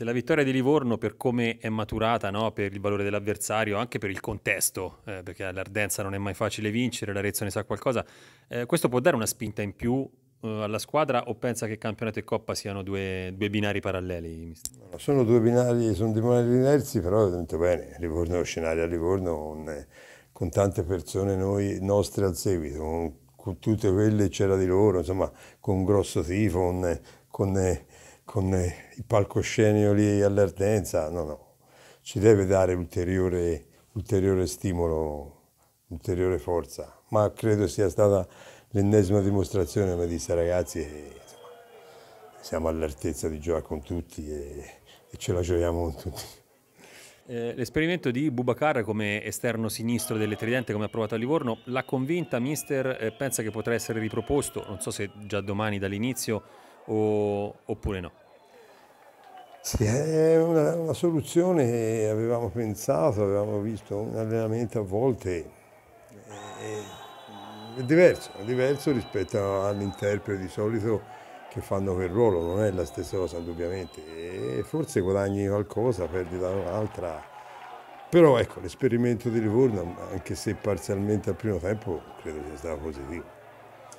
La vittoria di Livorno per come è maturata, no? per il valore dell'avversario, anche per il contesto, eh, perché all'Ardenza non è mai facile vincere, l'Arezzo ne sa qualcosa, eh, questo può dare una spinta in più eh, alla squadra o pensa che campionato e coppa siano due, due binari paralleli? sono due binari, sono due binari diversi, però detto bene, Livorno, è scenario a Livorno un, con tante persone noi, nostre al seguito, con, con tutte quelle c'era di loro, insomma con un grosso tifo, un, con eh, con eh, i lì all'ardenza, no, no, ci deve dare ulteriore, ulteriore stimolo, ulteriore forza. Ma credo sia stata l'ennesima dimostrazione, come disse ragazzi, e, insomma, siamo all'altezza di giocare con tutti e, e ce la giochiamo con tutti. Eh, l'esperimento di Bubacar come esterno sinistro delle Tridente, come approvato a Livorno, l'ha convinta, mister? Eh, pensa che potrà essere riproposto, non so se già domani dall'inizio o, oppure no? Sì, è una, una soluzione, avevamo pensato, avevamo visto un allenamento a volte è, eh, è diverso, è diverso rispetto all'interprete di solito che fanno quel ruolo, non è la stessa cosa indubbiamente, e forse guadagni qualcosa, perdi da un'altra. Però ecco, l'esperimento di Livorno, anche se parzialmente al primo tempo, credo sia stato positivo.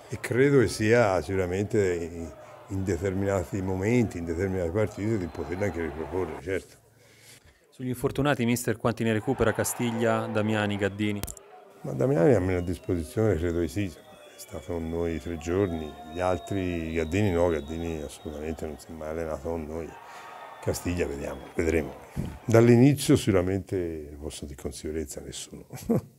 E credo che sia sicuramente in determinati momenti, in determinate partite, di poterle anche riproporre, certo. Sugli infortunati, mister, quanti ne recupera Castiglia, Damiani, Gaddini? Ma Damiani ha meno a disposizione, credo di sì, è stato con noi tre giorni, gli altri, Gaddini no, Gaddini assolutamente non si è mai allenato con noi. Castiglia vediamo, vedremo. Dall'inizio sicuramente non posso dire con sicurezza nessuno.